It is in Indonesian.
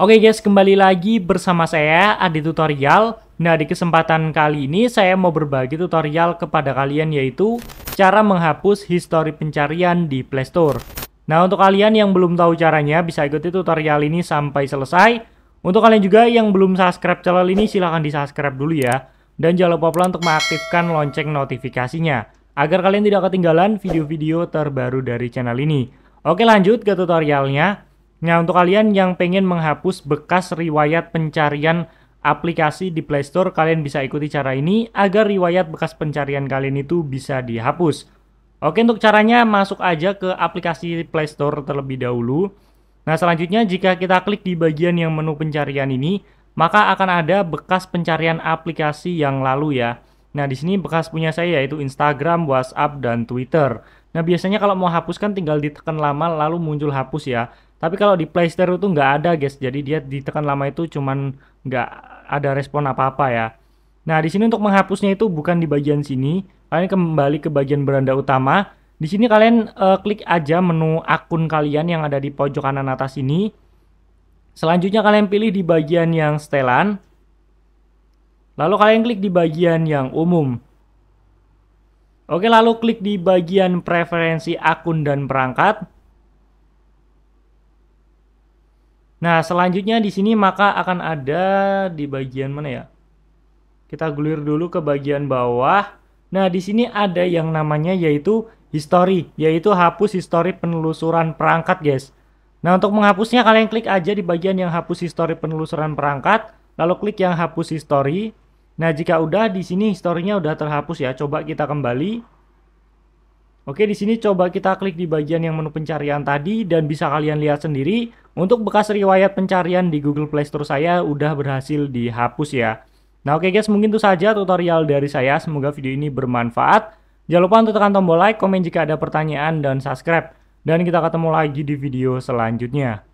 Oke guys, kembali lagi bersama saya Adi Tutorial. Nah, di kesempatan kali ini saya mau berbagi tutorial kepada kalian yaitu cara menghapus histori pencarian di Play Store. Nah, untuk kalian yang belum tahu caranya bisa ikuti tutorial ini sampai selesai. Untuk kalian juga yang belum subscribe channel ini silahkan di-subscribe dulu ya. Dan jangan lupa pula untuk mengaktifkan lonceng notifikasinya agar kalian tidak ketinggalan video-video terbaru dari channel ini. Oke, lanjut ke tutorialnya. Nah, untuk kalian yang pengen menghapus bekas riwayat pencarian aplikasi di Play Store, kalian bisa ikuti cara ini agar riwayat bekas pencarian kalian itu bisa dihapus. Oke, untuk caranya masuk aja ke aplikasi Play Store terlebih dahulu. Nah, selanjutnya jika kita klik di bagian yang menu pencarian ini, maka akan ada bekas pencarian aplikasi yang lalu ya. Nah, di sini bekas punya saya yaitu Instagram, WhatsApp, dan Twitter. Nah, biasanya kalau mau hapuskan tinggal ditekan lama lalu muncul hapus ya. Tapi kalau di Playstore itu nggak ada guys, jadi dia ditekan lama itu cuman nggak ada respon apa-apa ya. Nah di sini untuk menghapusnya itu bukan di bagian sini, kalian kembali ke bagian beranda utama. Di sini kalian uh, klik aja menu akun kalian yang ada di pojok kanan atas ini. Selanjutnya kalian pilih di bagian yang setelan. Lalu kalian klik di bagian yang umum. Oke, lalu klik di bagian preferensi akun dan perangkat. Nah, selanjutnya di sini maka akan ada di bagian mana ya? Kita gulir dulu ke bagian bawah. Nah, di sini ada yang namanya yaitu history, yaitu hapus history penelusuran perangkat, guys. Nah, untuk menghapusnya kalian klik aja di bagian yang hapus history penelusuran perangkat, lalu klik yang hapus history. Nah, jika udah di sini historinya udah terhapus ya. Coba kita kembali. Oke, di sini coba kita klik di bagian yang menu pencarian tadi dan bisa kalian lihat sendiri untuk bekas riwayat pencarian di Google Play Store saya udah berhasil dihapus ya. Nah oke guys, mungkin itu saja tutorial dari saya. Semoga video ini bermanfaat. Jangan lupa untuk tekan tombol like, komen jika ada pertanyaan, dan subscribe. Dan kita ketemu lagi di video selanjutnya.